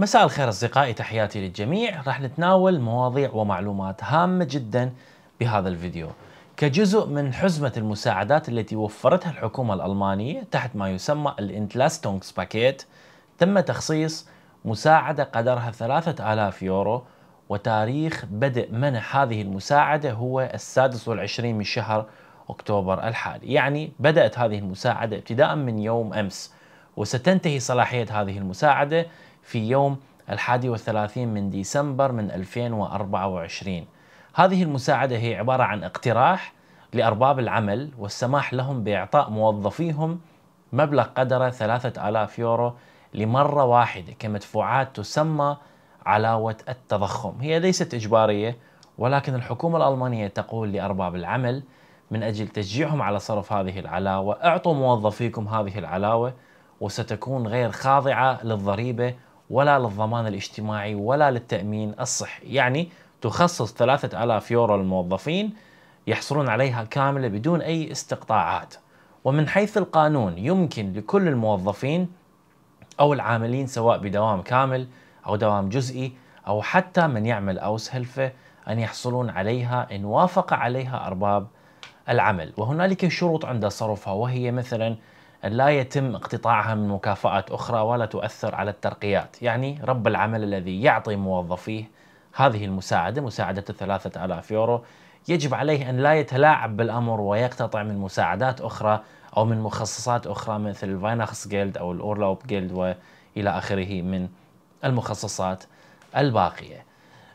مساء الخير أصدقائي تحياتي للجميع راح نتناول مواضيع ومعلومات هامة جدا بهذا الفيديو كجزء من حزمة المساعدات التي وفرتها الحكومة الألمانية تحت ما يسمى الانتلاستونكس باكيت تم تخصيص مساعدة قدرها 3000 يورو وتاريخ بدء منح هذه المساعدة هو السادس والعشرين من شهر أكتوبر الحالي يعني بدأت هذه المساعدة ابتداء من يوم أمس وستنتهي صلاحية هذه المساعدة في يوم الحادي والثلاثين من ديسمبر من 2024 هذه المساعدة هي عبارة عن اقتراح لأرباب العمل والسماح لهم بإعطاء موظفيهم مبلغ قدره 3000 يورو لمرة واحدة كمدفوعات تسمى علاوة التضخم هي ليست إجبارية ولكن الحكومة الألمانية تقول لأرباب العمل من أجل تشجيعهم على صرف هذه العلاوة اعطوا موظفيكم هذه العلاوة وستكون غير خاضعة للضريبة ولا للضمان الاجتماعي ولا للتأمين الصحي يعني تخصص 3000 يورو للموظفين يحصلون عليها كاملة بدون أي استقطاعات ومن حيث القانون يمكن لكل الموظفين أو العاملين سواء بدوام كامل أو دوام جزئي أو حتى من يعمل أوس هلفة أن يحصلون عليها إن وافق عليها أرباب العمل وهنالك شروط عند صرفها وهي مثلا لا يتم اقتطاعها من مكافآت أخرى ولا تؤثر على الترقيات يعني رب العمل الذي يعطي موظفيه هذه المساعدة مساعدة الثلاثة ألاف يورو يجب عليه أن لا يتلاعب بالأمر ويقتطع من مساعدات أخرى أو من مخصصات أخرى مثل الفايناخس جيلد أو الأورلوب جيلد وإلى آخره من المخصصات الباقية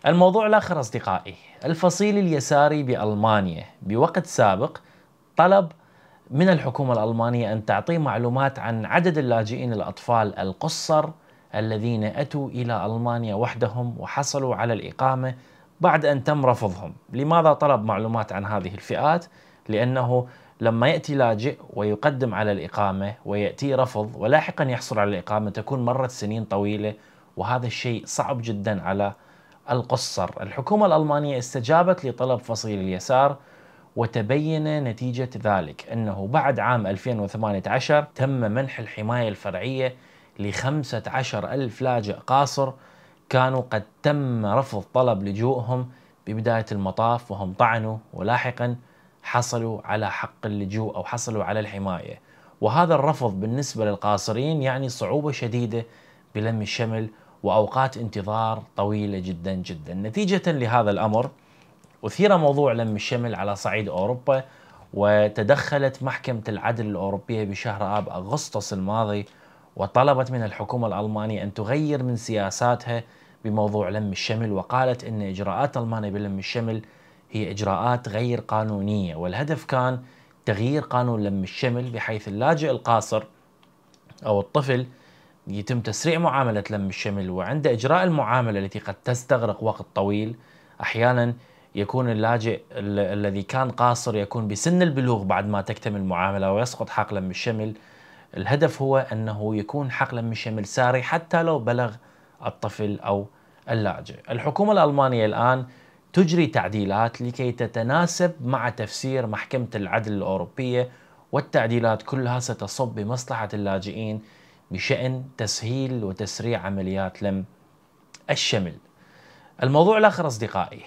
الموضوع الآخر أصدقائي الفصيل اليساري بألمانيا بوقت سابق طلب من الحكومة الألمانية أن تعطي معلومات عن عدد اللاجئين الأطفال القصر الذين أتوا إلى ألمانيا وحدهم وحصلوا على الإقامة بعد أن تم رفضهم لماذا طلب معلومات عن هذه الفئات؟ لأنه لما يأتي لاجئ ويقدم على الإقامة ويأتي رفض ولاحقا يحصل على الإقامة تكون مرت سنين طويلة وهذا الشيء صعب جدا على القصر الحكومة الألمانية استجابت لطلب فصيل اليسار وتبين نتيجة ذلك أنه بعد عام 2018 تم منح الحماية الفرعية لخمسة عشر ألف لاجئ قاصر كانوا قد تم رفض طلب لجوءهم ببداية المطاف وهم طعنوا ولاحقا حصلوا على حق اللجوء أو حصلوا على الحماية وهذا الرفض بالنسبة للقاصرين يعني صعوبة شديدة بلم الشمل وأوقات انتظار طويلة جدا جدا نتيجة لهذا الأمر أثير موضوع لم الشمل على صعيد أوروبا وتدخلت محكمة العدل الأوروبية بشهر آب أغسطس الماضي وطلبت من الحكومة الألمانية أن تغير من سياساتها بموضوع لم الشمل وقالت أن إجراءات ألمانيا بلم الشمل هي إجراءات غير قانونية والهدف كان تغيير قانون لم الشمل بحيث اللاجئ القاصر أو الطفل يتم تسريع معاملة لم الشمل وعند إجراء المعاملة التي قد تستغرق وقت طويل أحيانا يكون اللاجئ الذي كان قاصر يكون بسن البلوغ بعد ما تكتمل المعاملة ويسقط حقلا من الشمل الهدف هو أنه يكون حقلا من الشمل ساري حتى لو بلغ الطفل أو اللاجئ الحكومة الألمانية الآن تجري تعديلات لكي تتناسب مع تفسير محكمة العدل الأوروبية والتعديلات كلها ستصب بمصلحة اللاجئين بشأن تسهيل وتسريع عمليات لم الشمل الموضوع الآخر أصدقائي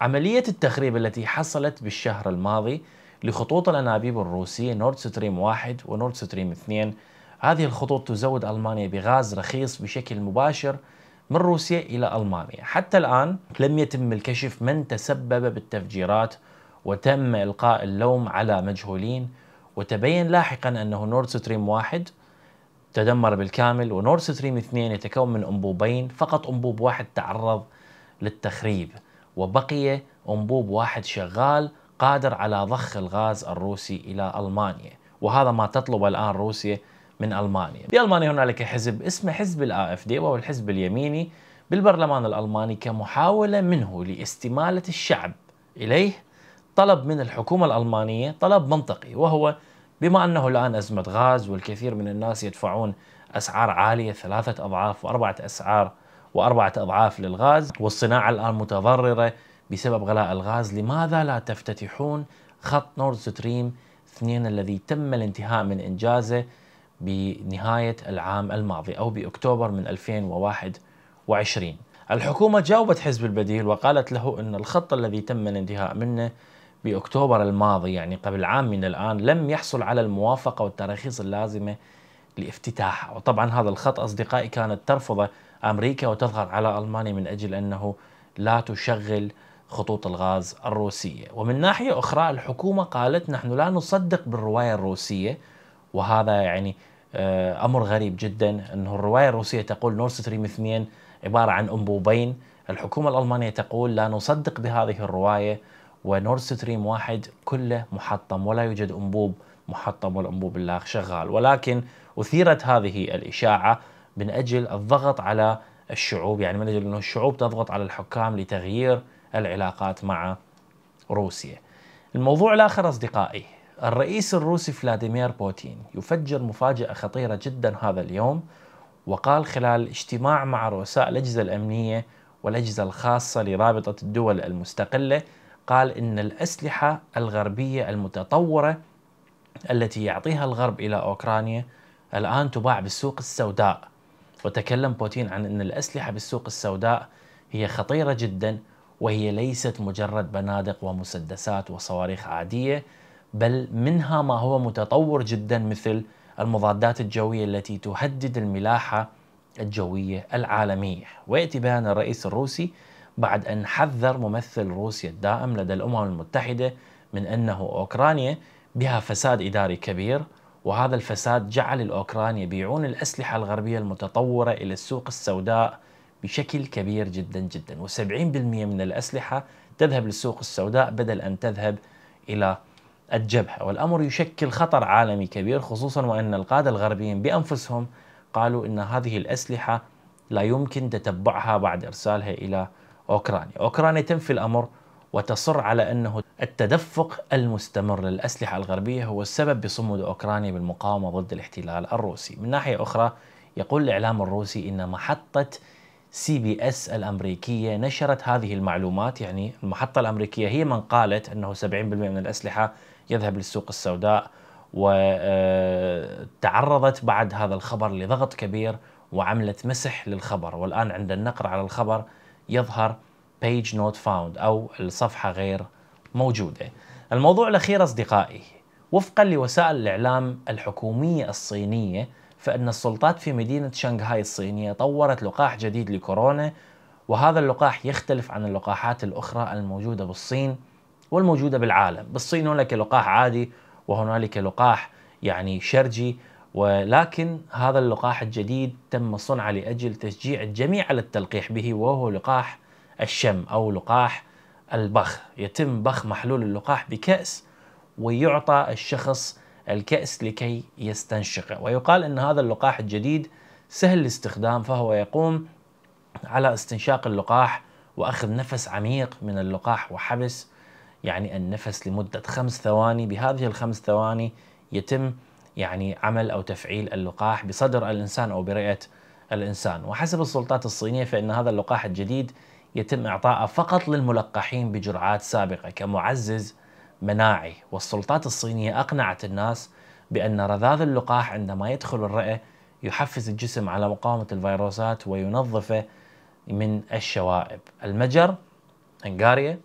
عملية التخريب التي حصلت بالشهر الماضي لخطوط الأنابيب الروسية نورد ستريم 1 ونورد ستريم 2 هذه الخطوط تزود ألمانيا بغاز رخيص بشكل مباشر من روسيا إلى ألمانيا حتى الآن لم يتم الكشف من تسبب بالتفجيرات وتم إلقاء اللوم على مجهولين وتبين لاحقا أنه نورد ستريم 1 تدمر بالكامل ونورد ستريم 2 يتكون من أنبوبين فقط أنبوب واحد تعرض للتخريب وبقي أنبوب واحد شغال قادر على ضخ الغاز الروسي إلى ألمانيا وهذا ما تطلب الآن روسيا من ألمانيا بألمانيا هنالك حزب اسمه حزب الآف دي وهو الحزب اليميني بالبرلمان الألماني كمحاولة منه لاستمالة الشعب إليه طلب من الحكومة الألمانية طلب منطقي وهو بما أنه الآن أزمة غاز والكثير من الناس يدفعون أسعار عالية ثلاثة أضعاف وأربعة أسعار وأربعة أضعاف للغاز والصناعة الآن متضررة بسبب غلاء الغاز لماذا لا تفتتحون خط نورد ستريم 2 الذي تم الانتهاء من إنجازه بنهاية العام الماضي أو بأكتوبر من 2021 الحكومة جاوبت حزب البديل وقالت له أن الخط الذي تم الانتهاء منه بأكتوبر الماضي يعني قبل عام من الآن لم يحصل على الموافقة والتراخيص اللازمة لافتتاحه وطبعا هذا الخط أصدقائي كانت ترفضه امريكا وتضغط على المانيا من اجل انه لا تشغل خطوط الغاز الروسيه، ومن ناحيه اخرى الحكومه قالت نحن لا نصدق بالروايه الروسيه وهذا يعني آه، امر غريب جدا انه الروايه الروسيه تقول نور ستريم 2 عباره عن انبوبين، الحكومه الالمانيه تقول لا نصدق بهذه الروايه ونور ستريم 1 كله محطم ولا يوجد انبوب محطم والانبوب اللاغ شغال، ولكن اثيرت هذه الاشاعه من أجل الضغط على الشعوب يعني من أجل أنه الشعوب تضغط على الحكام لتغيير العلاقات مع روسيا الموضوع الآخر أصدقائي الرئيس الروسي فلاديمير بوتين يفجر مفاجأة خطيرة جدا هذا اليوم وقال خلال اجتماع مع رؤساء الأجهزة الأمنية والأجهزة الخاصة لرابطة الدول المستقلة قال إن الأسلحة الغربية المتطورة التي يعطيها الغرب إلى أوكرانيا الآن تباع بالسوق السوداء وتكلم بوتين عن أن الأسلحة بالسوق السوداء هي خطيرة جدا وهي ليست مجرد بنادق ومسدسات وصواريخ عادية بل منها ما هو متطور جدا مثل المضادات الجوية التي تهدد الملاحة الجوية العالمية ويأتي بيان الرئيس الروسي بعد أن حذر ممثل روسيا الدائم لدى الأمم المتحدة من أنه أوكرانيا بها فساد إداري كبير وهذا الفساد جعل الأوكران يبيعون الأسلحة الغربية المتطورة إلى السوق السوداء بشكل كبير جدا جدا و70% من الأسلحة تذهب للسوق السوداء بدل أن تذهب إلى الجبهة والأمر يشكل خطر عالمي كبير خصوصا وأن القادة الغربيين بأنفسهم قالوا أن هذه الأسلحة لا يمكن تتبعها بعد إرسالها إلى أوكرانيا أوكرانيا تنفي الأمر وتصر على أنه التدفق المستمر للأسلحة الغربية هو السبب بصمود أوكرانيا بالمقاومة ضد الاحتلال الروسي من ناحية أخرى يقول الإعلام الروسي أن محطة سي بي اس الأمريكية نشرت هذه المعلومات يعني المحطة الأمريكية هي من قالت أنه 70% من الأسلحة يذهب للسوق السوداء وتعرضت آه، بعد هذا الخبر لضغط كبير وعملت مسح للخبر والآن عند النقر على الخبر يظهر page not found أو الصفحة غير موجودة الموضوع الأخير أصدقائي وفقا لوسائل الإعلام الحكومية الصينية فإن السلطات في مدينة شنغهاي الصينية طورت لقاح جديد لكورونا وهذا اللقاح يختلف عن اللقاحات الأخرى الموجودة بالصين والموجودة بالعالم بالصين هناك لقاح عادي وهنالك لقاح يعني شرجي ولكن هذا اللقاح الجديد تم صنعه لأجل تشجيع الجميع على التلقيح به وهو لقاح الشم أو لقاح البخ يتم بخ محلول اللقاح بكأس ويعطى الشخص الكأس لكي يستنشقه ويقال أن هذا اللقاح الجديد سهل الاستخدام فهو يقوم على استنشاق اللقاح وأخذ نفس عميق من اللقاح وحبس يعني النفس لمدة خمس ثواني بهذه الخمس ثواني يتم يعني عمل أو تفعيل اللقاح بصدر الإنسان أو برئة الإنسان وحسب السلطات الصينية فإن هذا اللقاح الجديد يتم إعطائه فقط للملقحين بجرعات سابقة كمعزز مناعي والسلطات الصينية أقنعت الناس بأن رذاذ اللقاح عندما يدخل الرئة يحفز الجسم على مقاومة الفيروسات وينظفه من الشوائب المجر هنغاريا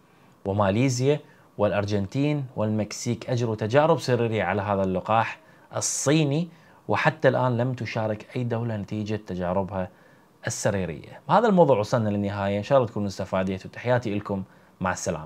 وماليزيا والأرجنتين والمكسيك أجروا تجارب سريرية على هذا اللقاح الصيني وحتى الآن لم تشارك أي دولة نتيجة تجاربها السريرية هذا الموضوع وصلنا للنهاية إن شاء الله تكونوا استفاديتوا تحياتي لكم مع السلامة